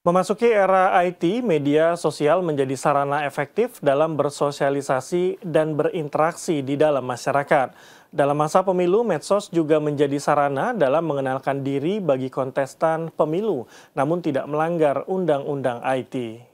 Memasuki era IT, media sosial menjadi sarana efektif dalam bersosialisasi dan berinteraksi di dalam masyarakat. Dalam masa pemilu, medsos juga menjadi sarana dalam mengenalkan diri bagi kontestan pemilu, namun tidak melanggar undang-undang IT.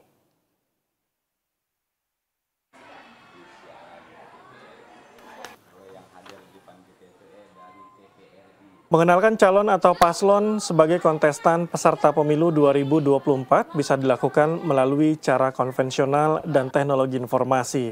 Mengenalkan calon atau paslon sebagai kontestan peserta pemilu 2024 bisa dilakukan melalui cara konvensional dan teknologi informasi.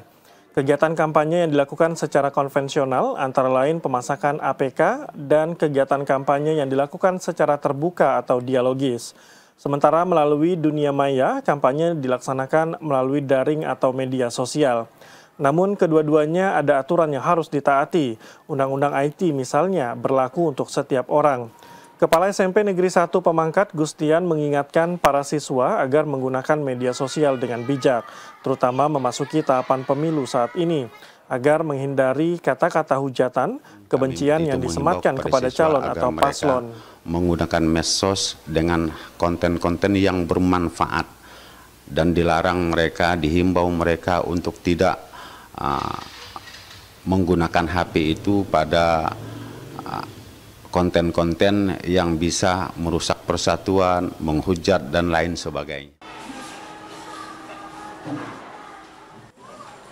Kegiatan kampanye yang dilakukan secara konvensional antara lain pemasakan APK dan kegiatan kampanye yang dilakukan secara terbuka atau dialogis. Sementara melalui dunia maya, kampanye dilaksanakan melalui daring atau media sosial. Namun kedua-duanya ada aturan yang harus ditaati. Undang-undang IT misalnya berlaku untuk setiap orang. Kepala SMP Negeri 1 Pemangkat Gustian mengingatkan para siswa agar menggunakan media sosial dengan bijak, terutama memasuki tahapan pemilu saat ini, agar menghindari kata-kata hujatan, kebencian yang disematkan kepada calon atau paslon. Menggunakan medsos dengan konten-konten yang bermanfaat dan dilarang mereka, dihimbau mereka untuk tidak uh, menggunakan HP itu pada ah, konten-konten uh, yang bisa merusak persatuan, menghujat dan lain sebagainya.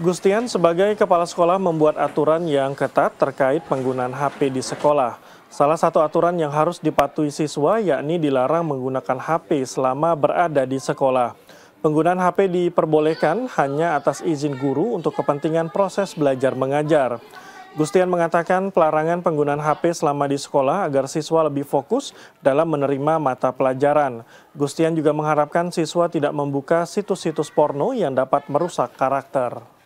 Gustian sebagai kepala sekolah membuat aturan yang ketat terkait penggunaan HP di sekolah. Salah satu aturan yang harus dipatuhi siswa yakni dilarang menggunakan HP selama berada di sekolah. Penggunaan HP diperbolehkan hanya atas izin guru untuk kepentingan proses belajar mengajar. Gustian mengatakan pelarangan penggunaan HP selama di sekolah agar siswa lebih fokus dalam menerima mata pelajaran. Gustian juga mengharapkan siswa tidak membuka situs-situs porno yang dapat merusak karakter.